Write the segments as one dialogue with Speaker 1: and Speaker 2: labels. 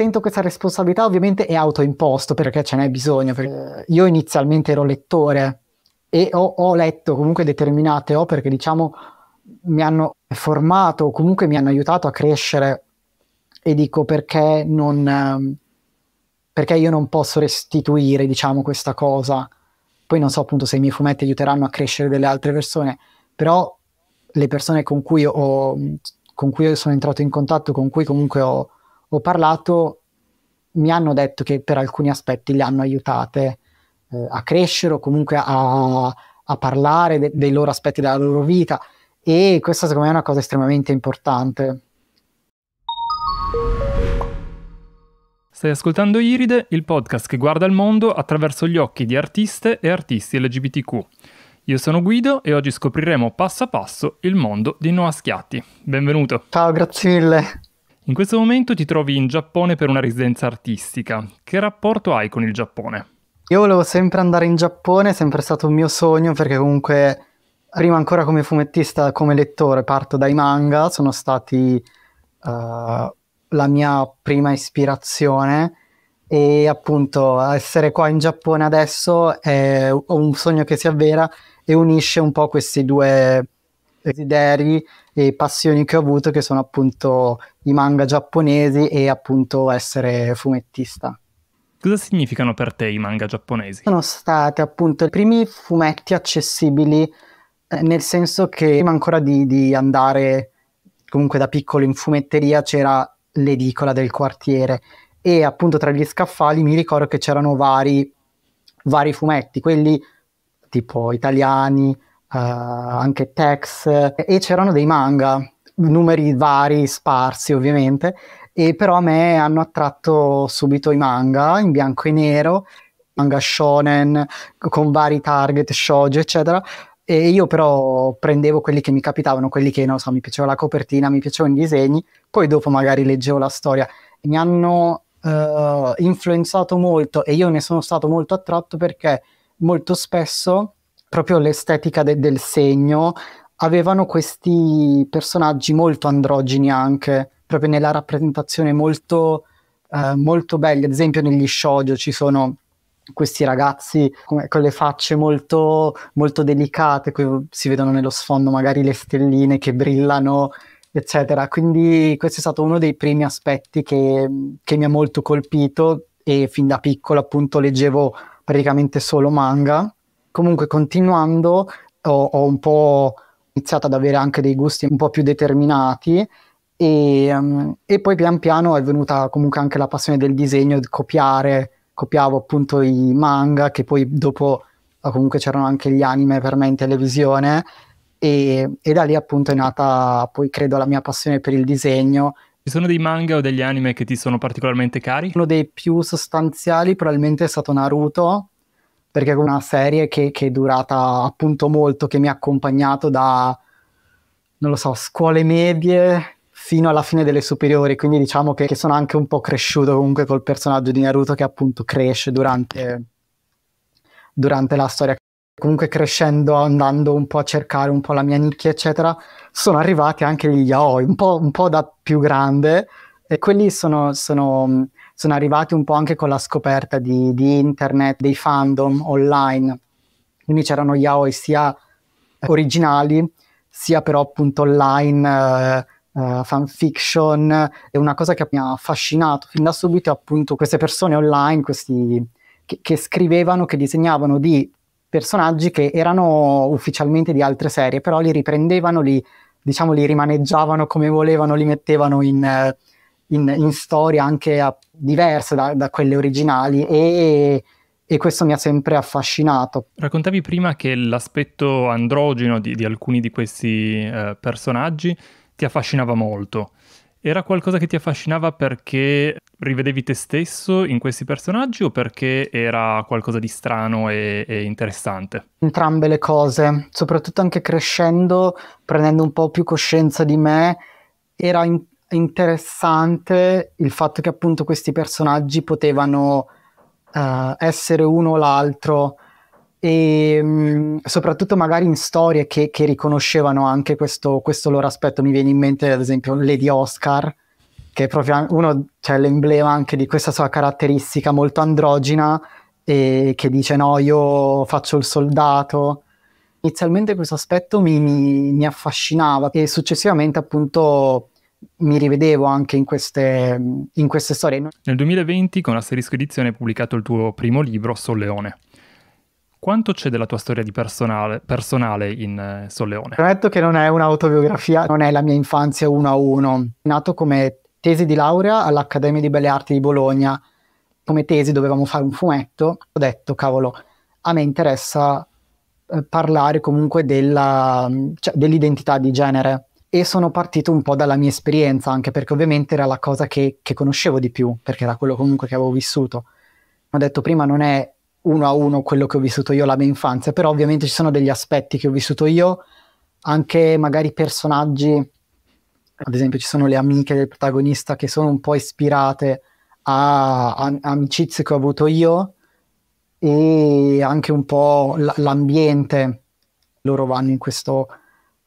Speaker 1: sento questa responsabilità, ovviamente è autoimposto perché ce n'è bisogno. Eh, io inizialmente ero lettore e ho, ho letto comunque determinate opere che diciamo mi hanno formato o comunque mi hanno aiutato a crescere e dico perché non ehm, perché io non posso restituire diciamo questa cosa poi non so appunto se i miei fumetti aiuteranno a crescere delle altre persone però le persone con cui ho con cui sono entrato in contatto con cui comunque ho ho parlato mi hanno detto che per alcuni aspetti le hanno aiutate eh, a crescere o comunque a, a parlare de- dei loro aspetti della loro vita e questa secondo me è una cosa estremamente importante.
Speaker 2: Stai ascoltando Iride, il podcast che guarda il mondo attraverso gli occhi di artiste e artisti LGBTQ. Io sono Guido e oggi scopriremo passo a passo il mondo di Noa Schiatti. Benvenuto. Ciao, grazie mille. In questo momento ti trovi in Giappone per una residenza artistica. Che rapporto hai con il Giappone?
Speaker 1: Io volevo sempre andare in Giappone, è sempre stato un mio sogno perché comunque prima ancora come fumettista, come lettore, parto dai manga, sono stati uh, la mia prima ispirazione e appunto essere qua in Giappone adesso è un sogno che si avvera e unisce un po' questi due desideri e passioni che ho avuto che sono appunto i manga giapponesi e appunto essere fumettista.
Speaker 2: Cosa significano per te i manga giapponesi?
Speaker 1: Sono stati appunto i primi fumetti accessibili eh, nel senso che prima ancora di, di andare comunque da piccolo in fumetteria c'era l'edicola del quartiere e appunto tra gli scaffali mi ricordo che c'erano vari, vari fumetti, quelli tipo italiani, eh, anche Tex, e c'erano dei manga, numeri vari, sparsi ovviamente, e però a me hanno attratto subito i manga in bianco e nero, manga shonen con vari target, shoujo, eccetera. E io però prendevo quelli che mi capitavano, quelli che non so, mi piaceva la copertina, mi piacevano i disegni, poi dopo magari leggevo la storia. Mi hanno uh, influenzato molto e io ne sono stato molto attratto perché molto spesso proprio l'estetica de- del segno, avevano questi personaggi molto androgini anche, proprio nella rappresentazione molto, eh, molto belli. Ad esempio negli shoujo ci sono questi ragazzi con, con le facce molto, molto delicate, si vedono nello sfondo magari le stelline che brillano, eccetera. Quindi questo è stato uno dei primi aspetti che, che mi ha molto colpito e fin da piccolo appunto leggevo praticamente solo manga Comunque continuando ho, ho un po' iniziato ad avere anche dei gusti un po' più determinati e, um, e, poi pian piano è venuta comunque anche la passione del disegno, di copiare, copiavo appunto i manga che poi dopo eh, comunque c'erano anche gli anime per me in televisione e, e da lì appunto è nata poi credo la mia passione per il disegno.
Speaker 2: Ci sono dei manga o degli anime che ti sono particolarmente cari? Uno dei più sostanziali probabilmente è stato Naruto, perché è una serie
Speaker 1: che, che, è durata appunto molto, che mi ha accompagnato da, non lo so, scuole medie fino alla fine delle superiori, quindi diciamo che, che sono anche un po' cresciuto comunque col personaggio di Naruto che appunto cresce durante, durante la storia comunque crescendo, andando un po' a cercare un po' la mia nicchia, eccetera, sono arrivati anche gli yaoi, un po', un po da più grande, e quelli sono, sono, sono arrivati un po' anche con la scoperta di, di internet, dei fandom online. Quindi c'erano yaoi sia originali, sia però appunto online, eh, eh, fanfiction. E una cosa che mi ha affascinato fin da subito è appunto queste persone online, questi, che, che scrivevano, che disegnavano di personaggi che erano ufficialmente di altre serie, però li riprendevano, li, diciamo, li rimaneggiavano come volevano, li mettevano in... Eh, in, in storie anche a, diverse da, da, quelle originali e, e, questo mi ha sempre affascinato.
Speaker 2: Raccontavi prima che l'aspetto androgeno di, di alcuni di questi eh, personaggi ti affascinava molto. Era qualcosa che ti affascinava perché rivedevi te stesso in questi personaggi o perché era qualcosa di strano e, e, interessante?
Speaker 1: Entrambe le cose, soprattutto anche crescendo, prendendo un po' più coscienza di me, era in interessante il fatto che appunto questi personaggi potevano uh, essere uno o l'altro e mh, mm, soprattutto magari in storie che, che riconoscevano anche questo, questo, loro aspetto. Mi viene in mente ad esempio Lady Oscar, che è proprio uno, cioè l'emblema anche di questa sua caratteristica molto androgina e che dice no, io faccio il soldato. Inizialmente questo aspetto mi, mi, mi affascinava e successivamente appunto mi rivedevo anche in queste, in queste storie.
Speaker 2: Nel 2020 con Asterisco Edizione hai pubblicato il tuo primo libro, Solleone. Quanto c'è della tua storia di personale, personale in eh, Solleone?
Speaker 1: Prometto che non è un'autobiografia, non è la mia infanzia uno a uno. Nato come tesi di laurea all'Accademia di Belle Arti di Bologna, come tesi dovevamo fare un fumetto, ho detto cavolo, a me interessa eh, parlare comunque della, cioè, dell'identità di genere e sono partito un po' dalla mia esperienza, anche perché ovviamente era la cosa che, che conoscevo di più, perché era quello comunque che avevo vissuto. Ho detto prima non è uno a uno quello che ho vissuto io la mia infanzia, però ovviamente ci sono degli aspetti che ho vissuto io, anche magari personaggi, ad esempio ci sono le amiche del protagonista che sono un po' ispirate a, a, a amicizie che ho avuto io e anche un po' l- l'ambiente. Loro vanno in questo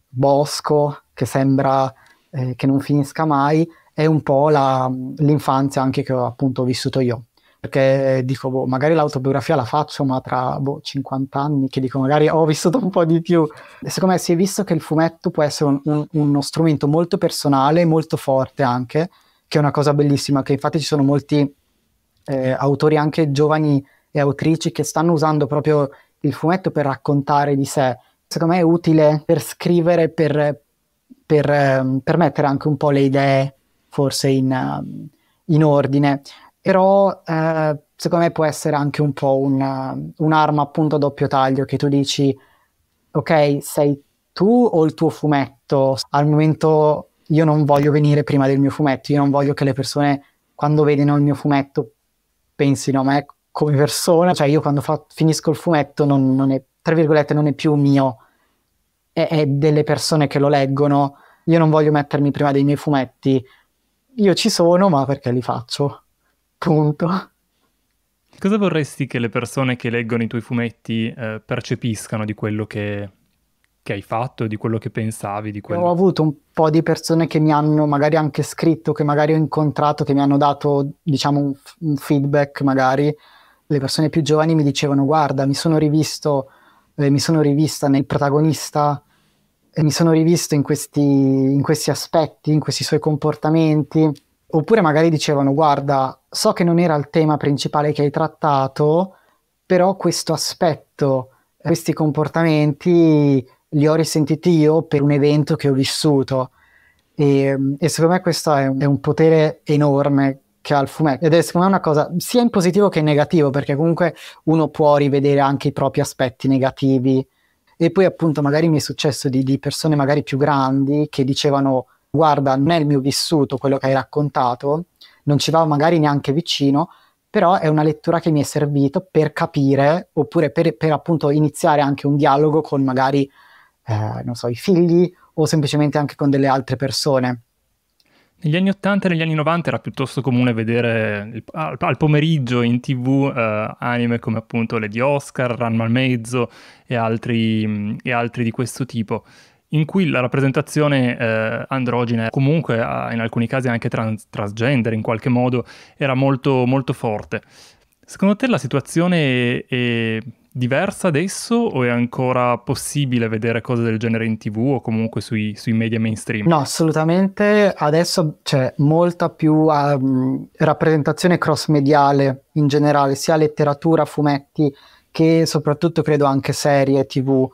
Speaker 1: bosco che sembra eh, che non finisca mai, è un po' la, l'infanzia anche che ho appunto vissuto io. Perché dico, boh, magari l'autobiografia la faccio, ma tra boh, 50 anni, che dico, magari ho vissuto un po' di più. E secondo me si è visto che il fumetto può essere un, un, uno strumento molto personale, molto forte anche, che è una cosa bellissima, che infatti ci sono molti eh, autori anche giovani e autrici che stanno usando proprio il fumetto per raccontare di sé. Secondo me è utile per scrivere, per per, ehm, per, mettere anche un po' le idee forse in, ehm, in ordine. Però eh, secondo me può essere anche un po' un, ehm, un'arma appunto a doppio taglio che tu dici, ok, sei tu o il tuo fumetto? Al momento io non voglio venire prima del mio fumetto, io non voglio che le persone quando vedono il mio fumetto pensino a me come persona, cioè io quando fa- finisco il fumetto non, non, è, tra virgolette, non è più mio, e, e delle persone che lo leggono. Io non voglio mettermi prima dei miei fumetti. Io ci sono, ma perché li faccio? Punto.
Speaker 2: Cosa vorresti che le persone che leggono i tuoi fumetti eh, percepiscano di quello che, che, hai fatto, di quello che pensavi? Di quello... Ho
Speaker 1: avuto un po' di persone che mi hanno magari anche scritto, che magari ho incontrato, che mi hanno dato diciamo un, un feedback magari. Le persone più giovani mi dicevano guarda mi sono rivisto eh, mi sono rivista nel protagonista, eh, mi sono rivisto in questi, in questi aspetti, in questi suoi comportamenti, oppure magari dicevano guarda, so che non era il tema principale che hai trattato, però questo aspetto, eh, questi comportamenti li ho risentiti io per un evento che ho vissuto. E, mm, e secondo me questo è un, è un potere enorme che ha il fumetto. Ed è secondo me una cosa sia in positivo che in negativo, perché comunque uno può rivedere anche i propri aspetti negativi. E poi appunto magari mi è successo di, di persone magari più grandi che dicevano guarda, non è il mio vissuto quello che hai raccontato, non ci va magari neanche vicino, però è una lettura che mi è servita per capire, oppure per, per, appunto iniziare anche un dialogo con magari, eh, non so, i figli o semplicemente anche con delle altre persone.
Speaker 2: Negli anni 80 e negli anni 90 era piuttosto comune vedere il, al, al, pomeriggio in tv eh, anime come appunto Lady Oscar, Ranma al mezzo e altri, mm, e altri, di questo tipo, in cui la rappresentazione eh, androgena, comunque in alcuni casi anche trans, transgender in qualche modo, era molto, molto forte. Secondo te la situazione è, è diversa adesso o è ancora possibile vedere cose del genere in tv o comunque sui, sui media mainstream? No,
Speaker 1: assolutamente adesso c'è molta più um, rappresentazione cross mediale in generale, sia letteratura, fumetti che soprattutto credo anche serie tv,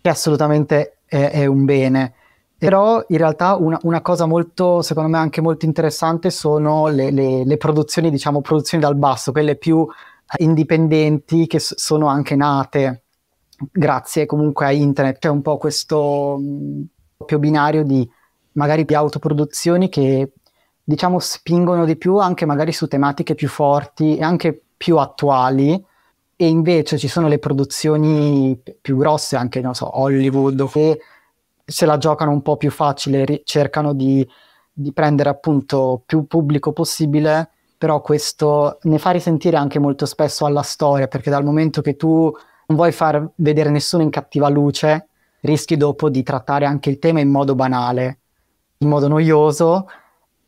Speaker 1: che assolutamente è, è un bene. Però in realtà una, una, cosa molto, secondo me anche molto interessante sono le, le, le produzioni, diciamo, produzioni dal basso, quelle più indipendenti che sono anche nate grazie comunque a internet. C'è un po' questo doppio binario di magari più autoproduzioni che diciamo spingono di più anche magari su tematiche più forti e anche più attuali e invece ci sono le produzioni più grosse anche non so Hollywood che se la giocano un po' più facile ri- cercano di, di prendere appunto più pubblico possibile però questo ne fa risentire anche molto spesso alla storia, perché dal momento che tu non vuoi far vedere nessuno in cattiva luce, rischi dopo di trattare anche il tema in modo banale, in modo noioso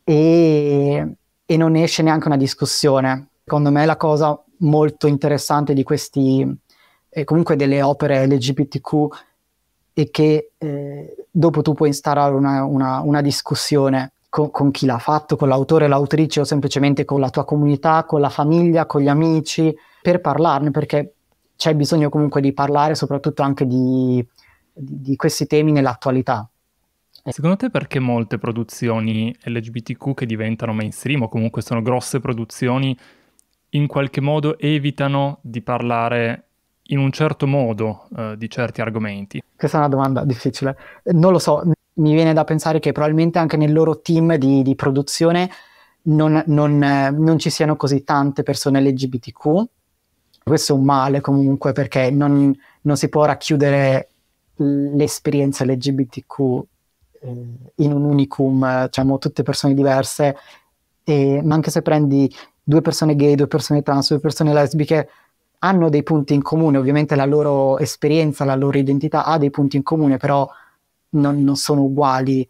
Speaker 1: e, e non esce neanche una discussione. Secondo me la cosa molto interessante di questi, e eh, comunque delle opere LGBTQ, è che eh, dopo tu puoi instaurare una, una, una discussione con, con chi l'ha fatto, con l'autore, l'autrice o semplicemente con la tua comunità, con la famiglia, con gli amici, per parlarne, perché c'è bisogno comunque di parlare soprattutto anche di, di questi temi nell'attualità.
Speaker 2: Eh. Secondo te perché molte produzioni LGBTQ che diventano mainstream o comunque sono grosse produzioni in qualche modo evitano di parlare in un certo
Speaker 1: modo eh, di
Speaker 2: certi argomenti?
Speaker 1: Questa è una domanda difficile. Non lo so, mi viene da pensare che probabilmente anche nel loro team di, di produzione non, non, eh, non, ci siano così tante persone LGBTQ. Questo è un male comunque perché non, non si può racchiudere l'esperienza LGBTQ eh, in un unicum, diciamo tutte persone diverse, e, ma anche se prendi due persone gay, due persone trans, due persone lesbiche, hanno dei punti in comune, ovviamente la loro esperienza, la loro identità ha dei punti in comune, però non, non sono uguali,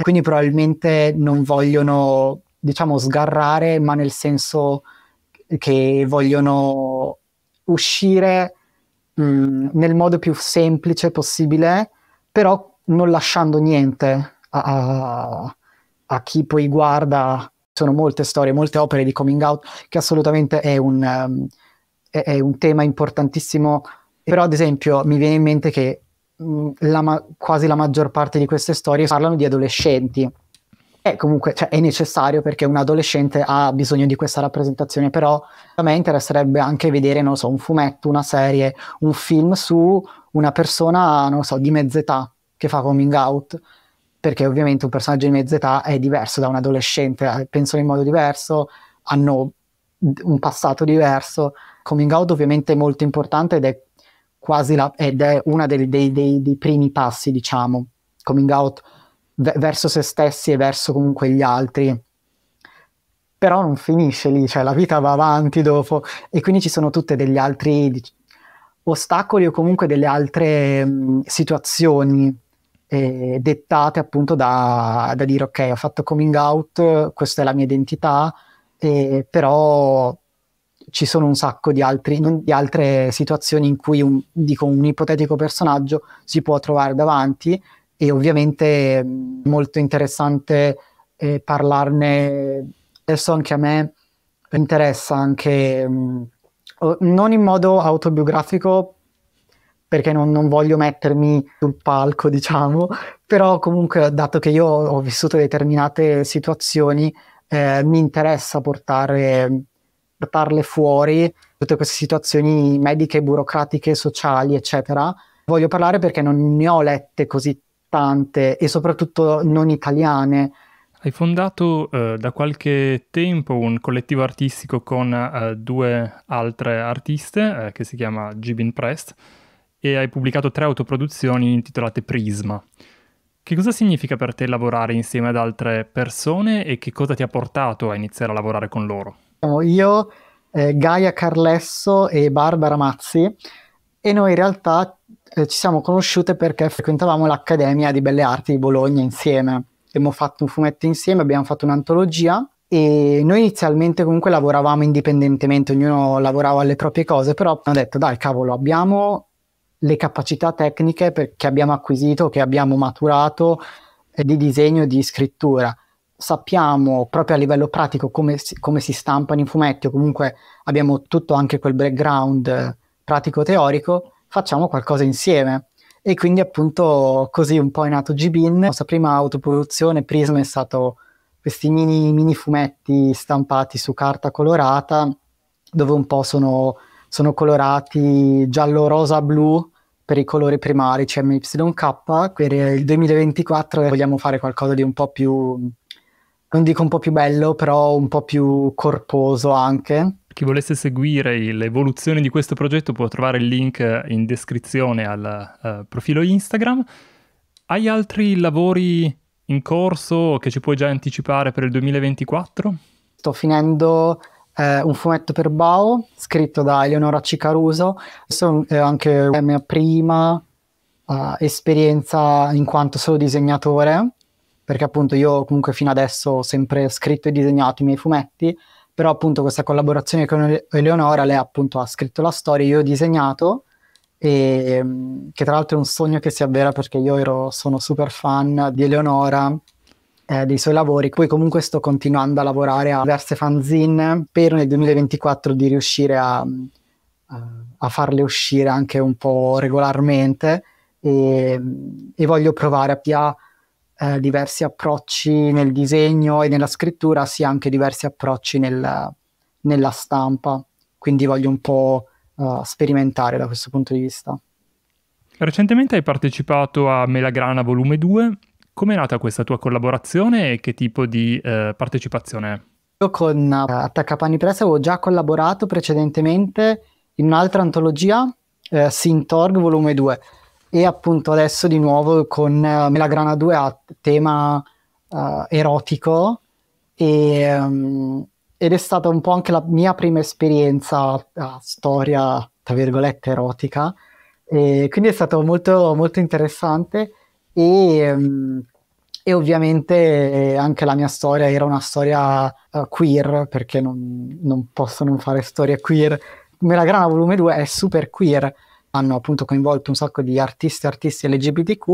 Speaker 1: quindi probabilmente non vogliono, diciamo, sgarrare, ma nel senso che vogliono uscire mh, nel modo più semplice possibile, però non lasciando niente a, a, a, chi poi guarda. Sono molte storie, molte opere di coming out, che assolutamente è un, um, è, è un tema importantissimo. Però, ad esempio, mi viene in mente che Mm, la ma- quasi la maggior parte di queste storie parlano di adolescenti. E comunque cioè, è necessario perché un adolescente ha bisogno di questa rappresentazione, però a me interesserebbe anche vedere, non so, un fumetto, una serie, un film su una persona, non so, di mezz'età che fa coming out, perché ovviamente un personaggio di mezz'età è diverso da un adolescente, eh, pensano in modo diverso, hanno un passato diverso. Coming out ovviamente è molto importante ed è quasi la, ed è uno dei, dei, dei, dei, primi passi, diciamo, coming out v- verso se stessi e verso comunque gli altri. Però non finisce lì, cioè la vita va avanti dopo e quindi ci sono tutte degli altri dic- ostacoli o comunque delle altre mh, mm, situazioni eh, dettate appunto da, da, dire ok ho fatto coming out, questa è la mia identità, eh, però ci sono un sacco di, altri, di altre situazioni in cui un, dico, un ipotetico personaggio si può trovare davanti e ovviamente è molto interessante eh, parlarne. Adesso anche a me interessa anche, mh, non in modo autobiografico, perché non, non, voglio mettermi sul palco, diciamo, però comunque dato che io ho vissuto determinate situazioni, eh, mi interessa portare portarle fuori, tutte queste situazioni mediche, burocratiche, sociali, eccetera. Voglio parlare perché non ne ho lette così tante e soprattutto non italiane.
Speaker 2: Hai fondato eh, da qualche tempo un collettivo artistico con eh, due altre artiste eh, che si chiama Gibin Prest e hai pubblicato tre autoproduzioni intitolate Prisma. Che cosa significa per te lavorare insieme ad altre persone e che cosa ti ha portato a iniziare a lavorare con loro? siamo
Speaker 1: io, eh, Gaia Carlesso e Barbara Mazzi e noi in realtà eh, ci siamo conosciute perché frequentavamo l'Accademia di Belle Arti di Bologna insieme. Abbiamo fatto un fumetto insieme, abbiamo fatto un'antologia e noi inizialmente comunque lavoravamo indipendentemente, ognuno lavorava alle proprie cose, però abbiamo detto dai cavolo abbiamo le capacità tecniche per, che abbiamo acquisito, che abbiamo maturato eh, di disegno e di scrittura sappiamo proprio a livello pratico come si, come si stampano i fumetti o comunque abbiamo tutto anche quel background eh, pratico-teorico, facciamo qualcosa insieme. E quindi appunto così un po' è nato G-Bin, La nostra prima autoproduzione Prism è stato questi mini, mini fumetti stampati su carta colorata dove un po' sono, sono colorati giallo, rosa, blu per i colori primari, cioè MYK. Per il 2024 vogliamo fare qualcosa di un po' più non dico un po' più bello, però un po' più corposo anche.
Speaker 2: Chi volesse seguire l'evoluzione di questo progetto può trovare il link in descrizione al uh, profilo Instagram. Hai altri lavori in corso che ci puoi già anticipare per il 2024?
Speaker 1: Sto finendo eh, un fumetto per Bao, scritto da Eleonora Cicaruso. Sono eh, anche la mia prima uh, esperienza in quanto solo disegnatore perché appunto io comunque fino adesso ho sempre scritto e disegnato i miei fumetti, però appunto questa collaborazione con Eleonora, lei appunto ha scritto la storia, io ho disegnato, e, mm, che tra l'altro è un sogno che si avvera perché io ero, sono super fan di Eleonora, eh, dei suoi lavori. Poi comunque sto continuando a lavorare a diverse fanzine spero nel 2024 di riuscire a, a farle uscire anche un po' regolarmente e, e voglio provare a, a eh, diversi approcci nel disegno e nella scrittura, sia anche diversi approcci nel, nella stampa. Quindi voglio un po' uh, sperimentare da questo punto di vista.
Speaker 2: Recentemente hai partecipato a Melagrana Volume 2. Com'è nata questa tua collaborazione e che tipo di eh, partecipazione è?
Speaker 1: Io con uh, eh, Attaccapani Press avevo già collaborato precedentemente in un'altra antologia, eh, Sintorg Volume 2, e appunto adesso di nuovo con uh, Melagrana 2 a tema uh, erotico e, um, ed è stata un po' anche la mia prima esperienza a storia, tra virgolette, erotica. E quindi è stato molto, molto interessante e, um, e, ovviamente eh, anche la mia storia era una storia uh, queer, perché non, non posso non fare storie queer. Melagrana volume 2 è super queer, hanno appunto coinvolto un sacco di artisti e artisti LGBTQ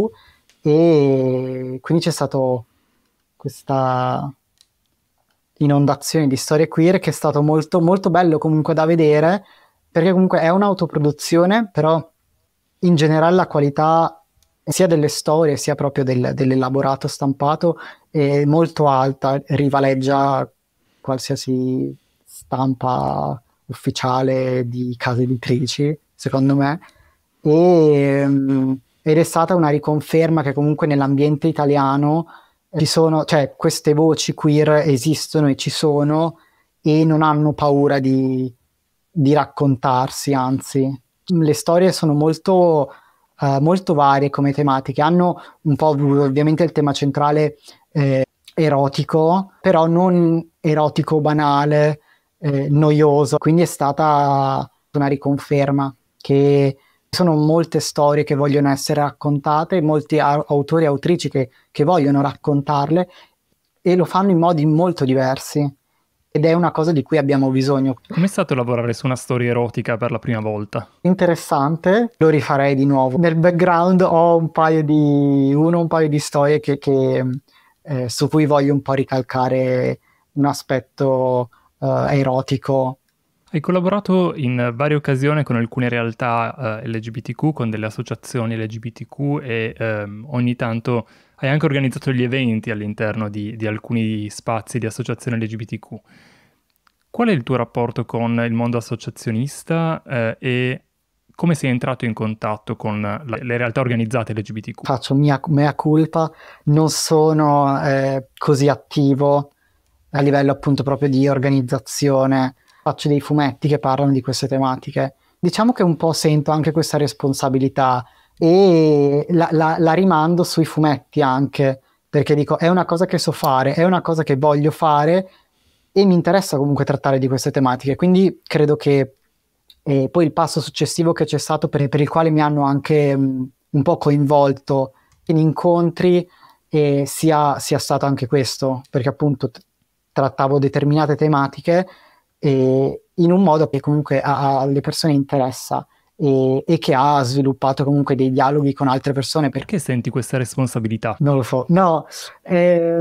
Speaker 1: e quindi c'è stata questa inondazione di storie queer che è stato molto molto bello comunque da vedere perché comunque è un'autoproduzione però in generale la qualità sia delle storie sia proprio del, dell'elaborato stampato è molto alta, rivaleggia qualsiasi stampa ufficiale di case editrici secondo me, oh. e, ehm, ed è stata una riconferma che comunque nell'ambiente italiano ci sono, cioè queste voci queer esistono e ci sono e non hanno paura di, di raccontarsi, anzi le storie sono molto, uh, molto varie come tematiche, hanno un po' ovviamente il tema centrale eh, erotico, però non erotico banale, eh, noioso, quindi è stata una riconferma che sono molte storie che vogliono essere raccontate, molti a- autori e autrici che, che vogliono raccontarle e lo fanno in modi molto diversi ed è una cosa di cui abbiamo bisogno.
Speaker 2: Com'è stato lavorare su una storia erotica per la prima volta? Interessante, lo rifarei
Speaker 1: di nuovo. Nel background ho un paio di, uno, un paio di storie che, che, eh, su cui voglio un po' ricalcare un aspetto eh, erotico
Speaker 2: hai collaborato in varie occasioni con alcune realtà eh, LGBTQ, con delle associazioni LGBTQ e ehm, ogni tanto hai anche organizzato gli eventi all'interno di, di alcuni spazi di associazione LGBTQ. Qual è il tuo rapporto con il mondo associazionista eh, e come sei entrato in contatto con la, le realtà organizzate LGBTQ? Faccio mia,
Speaker 1: mea culpa, non sono eh, così attivo a livello appunto proprio di organizzazione faccio dei fumetti che parlano di queste tematiche. Diciamo che un po' sento anche questa responsabilità e la, la, la rimando sui fumetti anche, perché dico è una cosa che so fare, è una cosa che voglio fare e mi interessa comunque trattare di queste tematiche, quindi credo che e eh, poi il passo successivo che c'è stato per, per il quale mi hanno anche mh, mm, un po' coinvolto in incontri eh, sia, sia, stato anche questo, perché appunto t- trattavo determinate tematiche e in un modo che comunque alle persone interessa e, e, che ha sviluppato comunque dei dialoghi con altre persone. Per... Perché senti questa responsabilità? Non lo so, no, eh,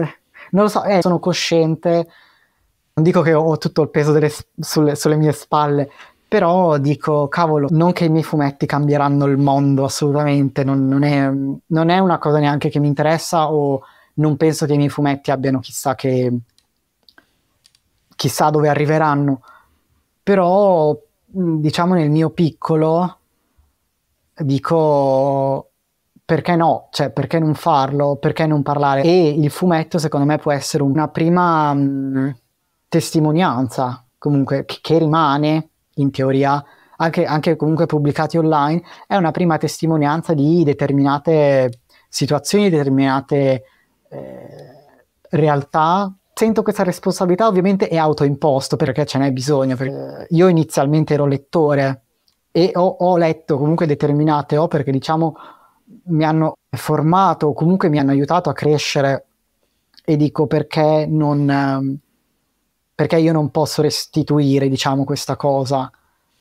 Speaker 1: non lo so, eh, sono cosciente, non dico che ho tutto il peso delle, sulle, sulle mie spalle, però dico, cavolo, non che i miei fumetti cambieranno il mondo assolutamente, non, non, è, non, è, una cosa neanche che mi interessa o non penso che i miei fumetti abbiano chissà che chissà dove arriveranno, però mm, diciamo nel mio piccolo dico perché no, cioè perché non farlo, perché non parlare e il fumetto secondo me può essere una prima mh, mm, testimonianza comunque che, che, rimane in teoria anche, anche comunque pubblicati online è una prima testimonianza di determinate situazioni, determinate eh, realtà Sento questa responsabilità, ovviamente è autoimposto perché ce n'è bisogno. Io inizialmente ero lettore e ho, ho letto comunque determinate opere che diciamo mi hanno formato, comunque mi hanno aiutato a crescere e dico perché non ehm, perché io non posso restituire, diciamo, questa cosa.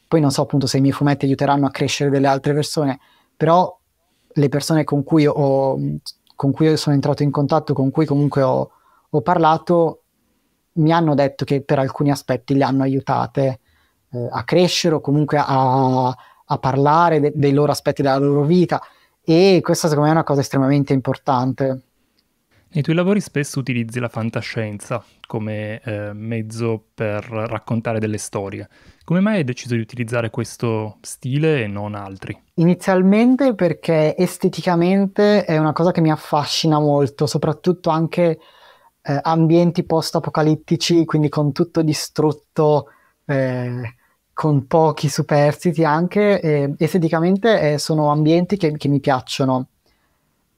Speaker 1: Poi non so appunto se i miei fumetti aiuteranno a crescere delle altre persone, però le persone con cui, ho, con cui sono entrato in contatto, con cui comunque ho ho parlato mi hanno detto che per alcuni aspetti le hanno aiutate eh, a crescere o comunque a, a parlare de- dei loro aspetti della loro vita e questa secondo me è una cosa estremamente importante.
Speaker 2: Nei tuoi lavori spesso utilizzi la fantascienza come eh, mezzo per raccontare delle storie. Come mai hai deciso di utilizzare questo stile e non altri?
Speaker 1: Inizialmente perché esteticamente è una cosa che mi affascina molto, soprattutto anche eh, ambienti post-apocalittici, quindi con tutto distrutto, eh, con pochi superstiti anche, eh, esteticamente sono ambienti che, che mi piacciono.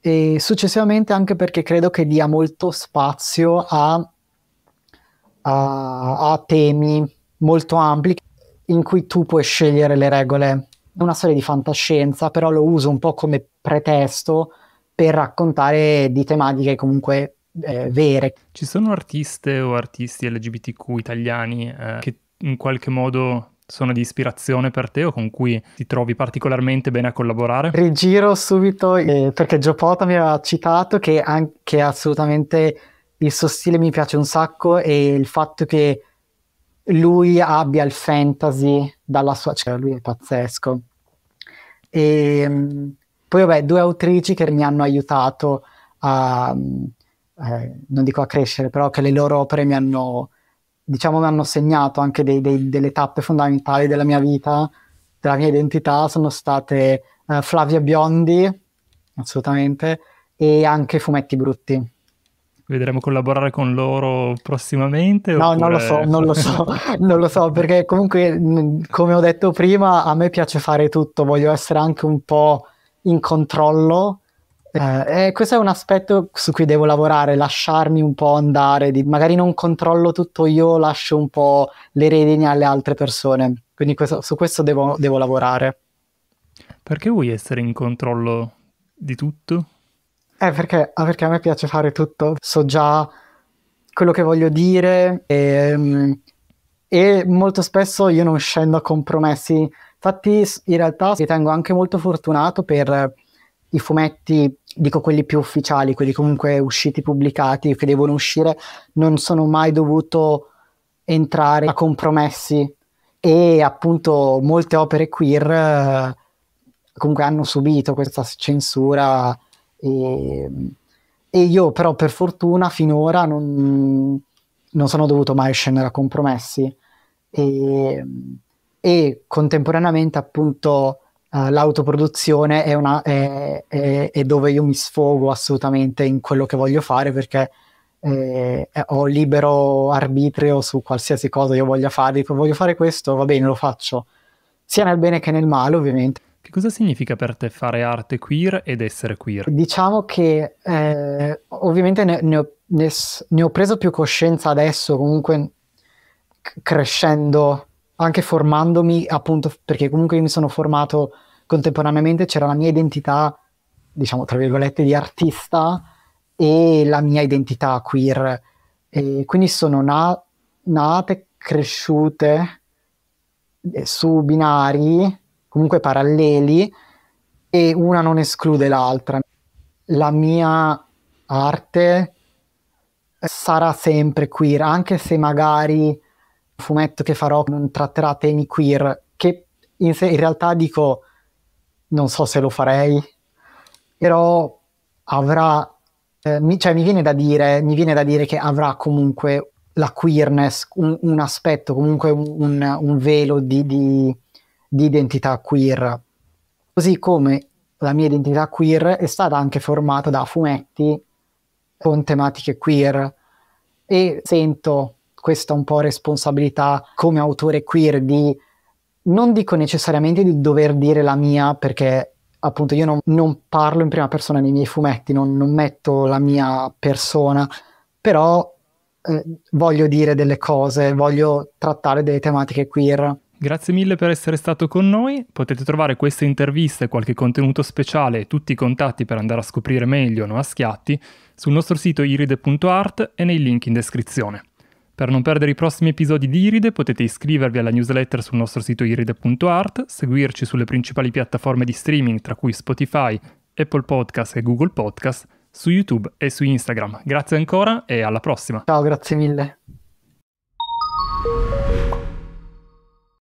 Speaker 1: E successivamente anche perché credo che dia molto spazio a, a, a temi molto ampi in cui tu puoi scegliere le regole. È una storia di fantascienza, però lo uso un po' come pretesto per raccontare di tematiche comunque eh,
Speaker 2: vere. Ci sono artiste o artisti LGBTQ italiani eh, che in qualche modo sono di ispirazione per te o con cui ti trovi particolarmente bene a collaborare? Rigiro
Speaker 1: subito eh, perché Giopota mi aveva citato che anche assolutamente il suo stile mi piace un sacco e il fatto che lui abbia il fantasy dalla sua... cioè lui è pazzesco. E ehm, poi vabbè, due autrici che mi hanno aiutato a, eh, non dico a crescere, però che le loro opere mi hanno, diciamo, mi hanno segnato anche dei, dei, delle tappe fondamentali della mia vita, della mia identità, sono state eh, Flavia Biondi, assolutamente, e anche Fumetti Brutti.
Speaker 2: Vedremo collaborare con loro prossimamente? No, oppure... non lo so, non lo so,
Speaker 1: non lo so, perché comunque, mm, come ho detto prima, a me piace fare tutto, voglio essere anche un po' in controllo, eh, eh, questo è un aspetto su cui devo lavorare, lasciarmi un po' andare, di, magari non controllo tutto io, lascio un po' le redini alle altre persone, quindi questo, su questo devo, devo, lavorare.
Speaker 2: Perché vuoi essere in controllo di tutto?
Speaker 1: Eh, perché, ah, perché a me piace fare tutto, so già quello che voglio dire e, ehm, e molto spesso io non scendo a compromessi, infatti in realtà ritengo anche molto fortunato per i fumetti, dico quelli più ufficiali, quelli comunque usciti, pubblicati, che devono uscire, non sono mai dovuto entrare a compromessi e appunto molte opere queer eh, comunque hanno subito questa censura e, e io però per fortuna finora non, non sono dovuto mai scendere a compromessi e, e contemporaneamente appunto eh, l'autoproduzione è, una, è, è, è, dove io mi sfogo assolutamente in quello che voglio fare perché eh, ho libero arbitrio su qualsiasi cosa io voglia fare. Dico, voglio fare questo, va bene, lo faccio. Sia nel bene che nel male, ovviamente. Che cosa
Speaker 2: significa per te fare arte queer ed essere queer?
Speaker 1: Diciamo che eh, ovviamente ne, ne, ho, ne, ne, ho, preso più coscienza adesso, comunque c- crescendo, anche formandomi, appunto, perché comunque io mi sono formato contemporaneamente c'era la mia identità, diciamo tra virgolette, di artista e la mia identità queer. E quindi sono na- nate, cresciute eh, su binari comunque paralleli e una non esclude l'altra. La mia arte eh, sarà sempre queer, anche se magari il fumetto che farò non tratterà temi queer, che in, se- in realtà dico non so se lo farei, però avrà, eh, mi, cioè mi viene, da dire, mi viene da dire che avrà comunque la queerness, un, un aspetto, comunque un, un velo di, di, di identità queer. Così come la mia identità queer è stata anche formata da fumetti con tematiche queer e sento questa un po' responsabilità come autore queer di non dico necessariamente di dover dire la mia perché appunto io non, non parlo in prima persona nei miei fumetti, non, non metto la mia persona, però eh, voglio dire delle cose, voglio trattare delle tematiche queer.
Speaker 2: Grazie mille per essere stato con noi, potete trovare queste interviste, qualche contenuto speciale e tutti i contatti per andare a scoprire meglio Noa Schiatti sul nostro sito iride.art e nei link in descrizione. Per non perdere i prossimi episodi di Iride potete iscrivervi alla newsletter sul nostro sito iride.art, seguirci sulle principali piattaforme di streaming tra cui Spotify, Apple Podcast e Google Podcast, su YouTube e su Instagram. Grazie ancora e alla prossima. Ciao, grazie mille.